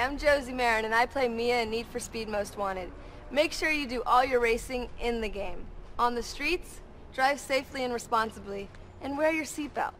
I'm Josie Marin, and I play Mia in Need for Speed Most Wanted. Make sure you do all your racing in the game. On the streets, drive safely and responsibly, and wear your seatbelt.